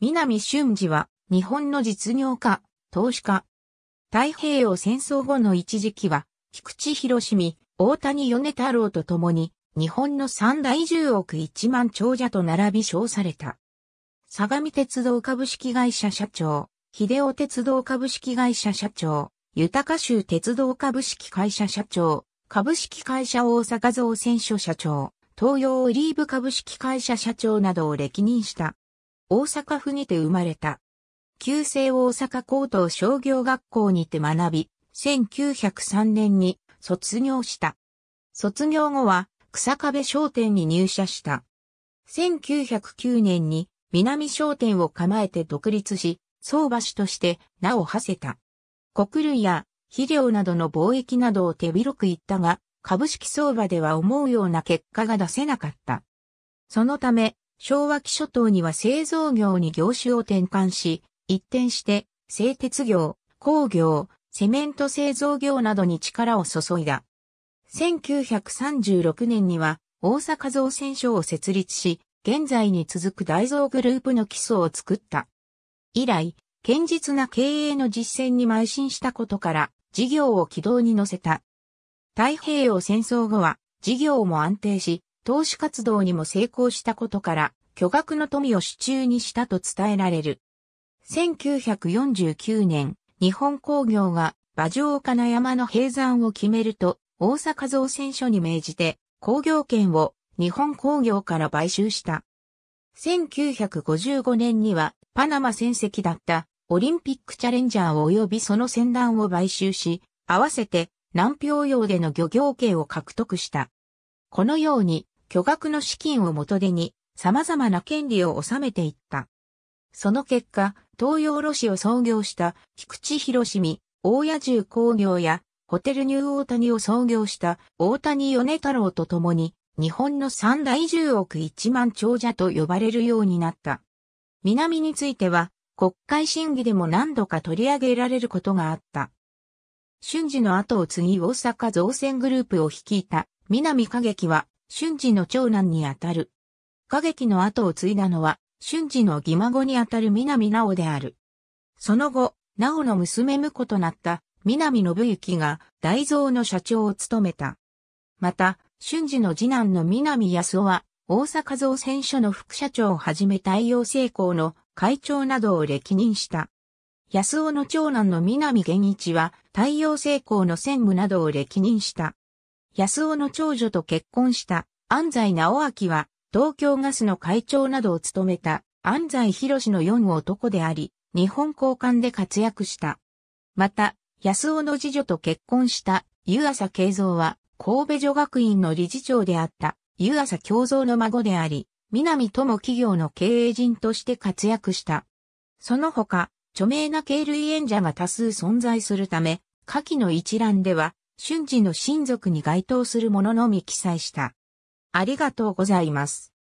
南俊二は、日本の実業家、投資家。太平洋戦争後の一時期は、菊池博史、大谷米太郎と共に、日本の三大10億1万長者と並び称された。相模鉄道株式会社社長、秀夫鉄道株式会社社長、豊州鉄道株式会社社長、株式会社大阪造船所社長、東洋オリーブ株式会社社長などを歴任した。大阪府にて生まれた。旧制大阪高等商業学校にて学び、1903年に卒業した。卒業後は、草壁商店に入社した。1909年に南商店を構えて独立し、相場師として名を馳せた。国類や肥料などの貿易などを手広く行ったが、株式相場では思うような結果が出せなかった。そのため、昭和期初頭には製造業に業種を転換し、一転して製鉄業、工業、セメント製造業などに力を注いだ。1936年には大阪造船所を設立し、現在に続く大造グループの基礎を作った。以来、堅実な経営の実践に邁進したことから、事業を軌道に乗せた。太平洋戦争後は、事業も安定し、投資活動にも成功したことから、巨額の富を手中にしたと伝えられる。1949年、日本工業が馬上岡の山の閉山を決めると、大阪造船所に命じて、工業権を日本工業から買収した。1955年には、パナマ戦績だったオリンピックチャレンジャー及びその船団を買収し、合わせて南氷洋での漁業権を獲得した。このように巨額の資金を元手に様々な権利を収めていった。その結果、東洋炉市を創業した菊池博美、大谷重工業やホテルニューオータニを創業した大谷米太郎と共に日本の三大十億一万長者と呼ばれるようになった。南については国会審議でも何度か取り上げられることがあった。瞬時の後を継ぎ大阪造船グループを率いた南影樹は春次の長男にあたる。歌劇の後を継いだのは、春次の義孫にあたる南直である。その後、直の娘婿となった南信之が大蔵の社長を務めた。また、春次の次男の南康夫は、大阪造船所の副社長をはじめ太陽成功の会長などを歴任した。安尾の長男の南源一は太陽成功の専務などを歴任した。安尾の長女と結婚した安西直明は、東京ガスの会長などを務めた安西博の4男であり、日本交換で活躍した。また、安尾の次女と結婚した湯浅慶三は、神戸女学院の理事長であった湯浅京三の孫であり、南友企業の経営人として活躍した。その他、著名な経類演者が多数存在するため、下記の一覧では、瞬時の親族に該当するもののみ記載した。ありがとうございます。